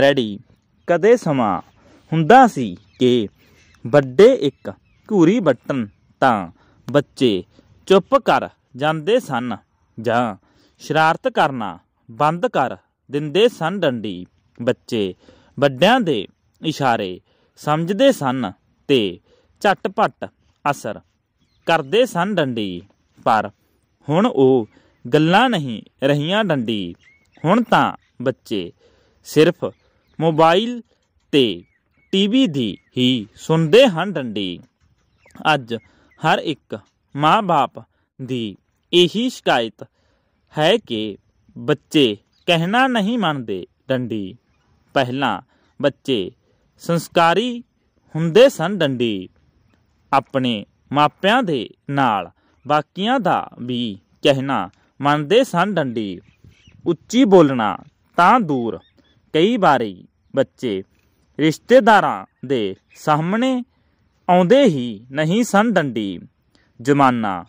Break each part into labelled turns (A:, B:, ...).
A: ready ਕਦੇ ਸਮਾਂ ਹੁੰਦਾ ਸੀ ਕਿ ਵੱਡੇ ਇੱਕ ਘੂਰੀ ਬਟਨ ਤਾਂ ਬੱਚੇ ਚੁੱਪ ਕਰ ਜਾਂਦੇ ਸਨ ਜਾਂ ਸ਼ਰਾਰਤ ਕਰਨਾ ਬੰਦ ਕਰ ਦਿੰਦੇ ਸਨ ਡੰਡੀ ਬੱਚੇ ਵੱਡਿਆਂ ਦੇ ਇਸ਼ਾਰੇ ਸਮਝਦੇ ਸਨ ਤੇ ਝਟਪਟ ਅਸਰ ਕਰਦੇ ਸਨ ਡੰਡੀ ਪਰ ਹੁਣ ਉਹ ਗੱਲਾਂ ਨਹੀਂ ਰਹੀਆਂ ਡੰਡੀ ਹੁਣ ਤਾਂ ਬੱਚੇ ਸਿਰਫ ਮੋਬਾਈਲ ਤੇ ਟੀਵੀ ਦੀ ਹੀ ਸੁਣਦੇ ਹਨ ਡੰਡੀ ਅੱਜ ਹਰ ਇੱਕ ਮਾਂ-ਬਾਪ ਦੀ ਇਹੀ ਸ਼ਿਕਾਇਤ ਹੈ ਕਿ ਬੱਚੇ ਕਹਿਣਾ ਨਹੀਂ ਮੰਨਦੇ ਡੰਡੀ ਪਹਿਲਾਂ ਬੱਚੇ ਸੰਸਕਾਰੀ ਹੁੰਦੇ ਸਨ ਡੰਡੀ ਆਪਣੇ ਮਾਪਿਆਂ ਦੇ ਨਾਲ ਬਾਕੀਆਂ ਦਾ ਵੀ ਕਹਿਣਾ ਮੰਨਦੇ ਸਨ ਡੰਡੀ ਉੱਚੀ ਬੋਲਣਾ ਤਾਂ ਦੂਰ ਕਈ ਵਾਰੀ ਬੱਚੇ ਰਿਸ਼ਤੇਦਾਰਾਂ ਦੇ ਸਾਹਮਣੇ ਆਉਂਦੇ ਹੀ ਨਹੀਂ ਸਨ ਡੰਡੀ ਜ਼ਮਾਨਾ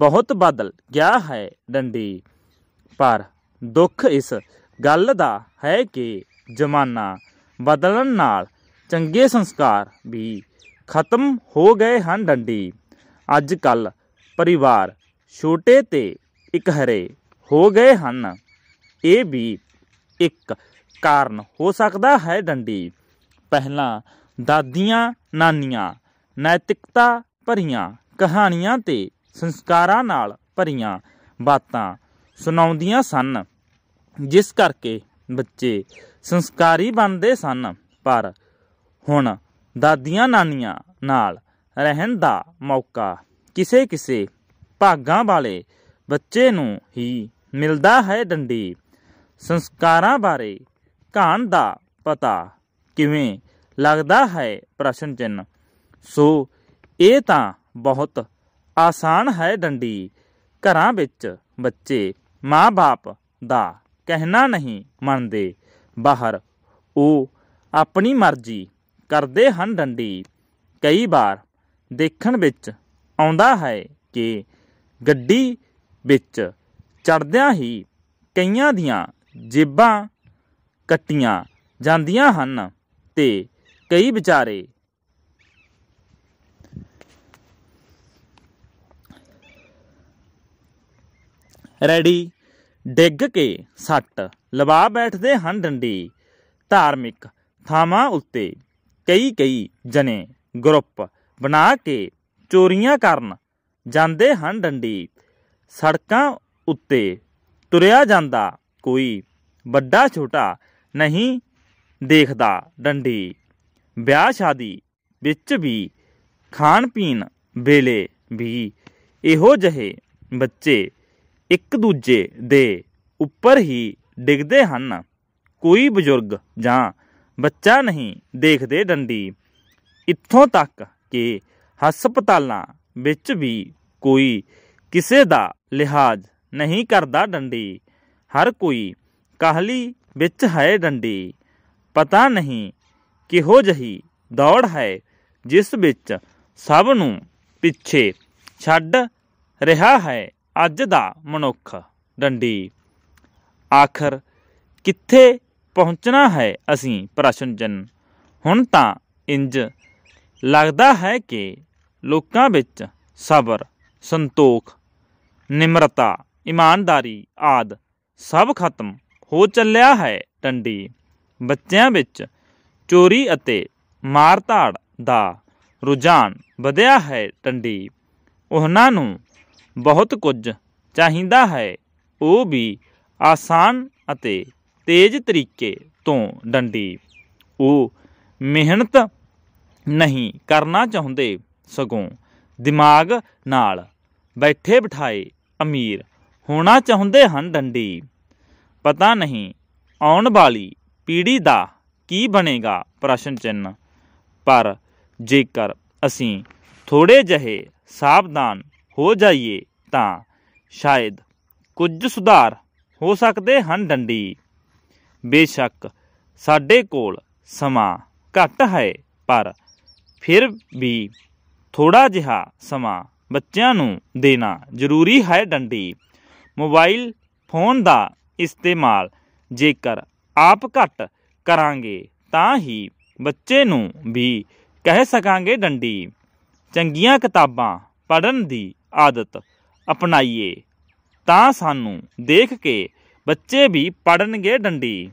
A: ਬਹੁਤ ਬਦਲ ਗਿਆ ਹੈ ਡੰਡੀ ਪਰ ਦੁੱਖ ਇਸ ਗੱਲ ਦਾ ਹੈ ਕਿ ਜ਼ਮਾਨਾ ਬਦਲਣ ਨਾਲ ਚੰਗੇ ਸੰਸਕਾਰ ਵੀ ਖਤਮ ਹੋ ਗਏ ਹਨ ਡੰਡੀ ਅੱਜ ਕੱਲ ਪਰਿਵਾਰ ਛੋਟੇ ਤੇ ਇਕਹਰੇ ਹੋ ਗਏ ਹਨ ਇਹ ਵੀ ਇੱਕ ਕਾਰਨ ਹੋ ਸਕਦਾ ਹੈ ਡੰਡੀ ਪਹਿਲਾਂ ਦਾਦੀਆਂ ਨਾਨੀਆਂ ਨੈਤਿਕਤਾ ਭਰੀਆਂ ਕਹਾਣੀਆਂ ਤੇ ਸੰਸਕਾਰਾਂ ਨਾਲ ਭਰੀਆਂ ਬਾਤਾਂ ਸੁਣਾਉਂਦੀਆਂ ਸਨ ਜਿਸ ਕਰਕੇ ਬੱਚੇ ਸੰਸਕਾਰੀ ਬਣਦੇ ਸਨ ਪਰ ਹੁਣ ਦਾਦੀਆਂ ਨਾਨੀਆਂ ਨਾਲ ਰਹਿਣ ਦਾ ਮੌਕਾ ਕਿਸੇ ਕਿਸੇ ਭਾਗਾਂ ਵਾਲੇ ਬੱਚੇ ਨੂੰ ਹੀ ਮਿਲਦਾ ਹੈ ਡੰਡੀ ਸੰਸਕਾਰਾਂ ਬਾਰੇ ਘਾਣ ਦਾ ਪਤਾ ਕਿਵੇਂ ਲੱਗਦਾ ਹੈ ਪ੍ਰਸ਼ਨ ਚਿੰਨ ਸੋ ਇਹ ਤਾਂ ਬਹੁਤ ਆਸਾਨ ਹੈ ਡੰਡੀ ਘਰਾਂ ਵਿੱਚ ਬੱਚੇ ਮਾਪੇ ਦਾ ਕਹਿਣਾ ਨਹੀਂ ਮੰਨਦੇ ਬਾਹਰ ਉਹ ਆਪਣੀ ਮਰਜ਼ੀ ਕਰਦੇ ਹਨ ਡੰਡੀ ਕਈ ਵਾਰ ਦੇਖਣ ਵਿੱਚ ਆਉਂਦਾ ਹੈ ਕਿ ਗੱਡੀ ਵਿੱਚ ਚੜਦਿਆਂ ਹੀ ਕਈਆਂ ਦੀਆਂ ਜੇਬਾਂ ਕੱਟੀਆਂ ਜਾਂਦੀਆਂ ਹਨ ਤੇ ਕਈ ਵਿਚਾਰੇ ਰੈਡੀ ਡਿੱਗ ਕੇ ਸੱਟ ਲਵਾ ਬੈਠਦੇ ਹਨ ਡੰਡੀ ਧਾਰਮਿਕ ਥਾਵਾਂ ਉੱਤੇ ਕਈ ਕਈ ਜਨੇ ਗਰੁੱਪ ਬਣਾ ਕੇ ਚੋਰੀਆਂ ਕਰਨ ਜਾਂਦੇ ਹਨ ਡੰਡੀ ਸੜਕਾਂ ਉੱਤੇ ਤੁਰਿਆ ਜਾਂਦਾ ਕੋਈ ਵੱਡਾ ਛੋਟਾ ਨਹੀਂ ਦੇਖਦਾ ਡੰਡੀ ਵਿਆਹ ਸ਼ਾਦੀ ਵਿੱਚ ਵੀ ਖਾਣ ਪੀਣ ਵੇਲੇ ਵੀ ਇਹੋ ਜਿਹੇ ਬੱਚੇ ਇੱਕ ਦੂਜੇ ਦੇ ਉੱਪਰ ਹੀ ਡਿੱਗਦੇ ਹਨ ਕੋਈ ਬਜ਼ੁਰਗ ਜਾਂ ਬੱਚਾ ਨਹੀਂ ਦੇਖਦੇ ਡੰਡੀ ਇੱਥੋਂ ਤੱਕ ਕਿ ਹਸਪਤਾਲਾਂ ਵਿੱਚ ਵੀ ਕੋਈ ਕਿਸੇ ਦਾ ਲਿਹਾਜ਼ ਨਹੀਂ ਕਰਦਾ ਡੰਡੀ ਹਰ ਕੋਈ ਕਾਹਲੀ ਵਿੱਚ ਹੈ ਡੰਡੀ ਪਤਾ ਨਹੀਂ ਕਿਹੋ ਜਹੀ ਦੌੜ ਹੈ ਜਿਸ ਵਿੱਚ ਸਭ ਨੂੰ ਪਿੱਛੇ ਛੱਡ ਰਿਹਾ ਹੈ ਅੱਜ ਦਾ ਮਨੁੱਖ ਡੰਡੀ ਆਖਰ ਕਿੱਥੇ ਪਹੁੰਚਣਾ ਹੈ ਅਸੀਂ ਪ੍ਰਸ਼ਨ ਜਨ ਹੁਣ ਤਾਂ ਇੰਜ ਲੱਗਦਾ ਹੈ ਕਿ ਲੋਕਾਂ ਵਿੱਚ ਸਬਰ ਸੰਤੋਖ ਨਿਮਰਤਾ ਇਮਾਨਦਾਰੀ ਆਦ ਸਭ ਖਤਮ ਹੋ ਚੱਲਿਆ ਹੈ ਟੰਡੀ ਬੱਚਿਆਂ ਵਿੱਚ ਚੋਰੀ ਅਤੇ ਮਾਰ-ਧਾੜ ਦਾ ਰੁਝਾਨ ਵਧਿਆ ਹੈ ਟੰਡੀ ਉਹਨਾਂ ਨੂੰ ਬਹੁਤ ਕੁਝ ਚਾਹੀਦਾ ਹੈ ਉਹ ਵੀ ਆਸਾਨ ਅਤੇ ਤੇਜ਼ ਤਰੀਕੇ ਤੋਂ ਡੰਡੀ ਉਹ ਮਿਹਨਤ ਨਹੀਂ ਕਰਨਾ ਚਾਹੁੰਦੇ ਸਗੋਂ ਦਿਮਾਗ ਨਾਲ ਬੈਠੇ ਬਿਠਾਏ ਅਮੀਰ ਹੋਣਾ ਚਾਹੁੰਦੇ ਹਨ ਡੰਡੀ ਪਤਾ ਨਹੀਂ ਆਉਣ ਵਾਲੀ ਪੀੜ੍ਹੀ ਦਾ ਕੀ ਬਣੇਗਾ ਪ੍ਰਸ਼ਨ ਚਿੰਨ ਪਰ ਜੇਕਰ ਅਸੀਂ ਥੋੜੇ ਜਿਹੇ ਸਾਵਧਾਨ ਹੋ ਜਾਈਏ ਤਾਂ ਸ਼ਾਇਦ ਕੁਝ ਸੁਧਾਰ ਹੋ ਸਕਦੇ ਹਨ ਡੰਡੀ ਬੇਸ਼ੱਕ ਸਾਡੇ ਕੋਲ ਸਮਾਂ ਘੱਟ ਹੈ ਪਰ ਫਿਰ ਵੀ ਥੋੜਾ ਜਿਹਾ ਸਮਾਂ ਬੱਚਿਆਂ ਨੂੰ ਦੇਣਾ ਜ਼ਰੂਰੀ ਹੈ ਡੰਡੀ ਮੋਬਾਈਲ ਫੋਨ ਦਾ ਇਸਤੇਮਾਲ ਜੇਕਰ ਆਪ ਘੱਟ ਕਰਾਂਗੇ ਤਾਂ ਹੀ ਬੱਚੇ ਨੂੰ ਵੀ ਕਹਿ ਸਕਾਂਗੇ ਡੰਡੀ ਚੰਗੀਆਂ ਕਿਤਾਬਾਂ ਪੜਨ ਦੀ ਆਦਤ ਅਪਣਾਈਏ ਤਾਂ ਸਾਨੂੰ ਦੇਖ ਕੇ ਬੱਚੇ ਵੀ ਪੜਨਗੇ ਡੰਡੀ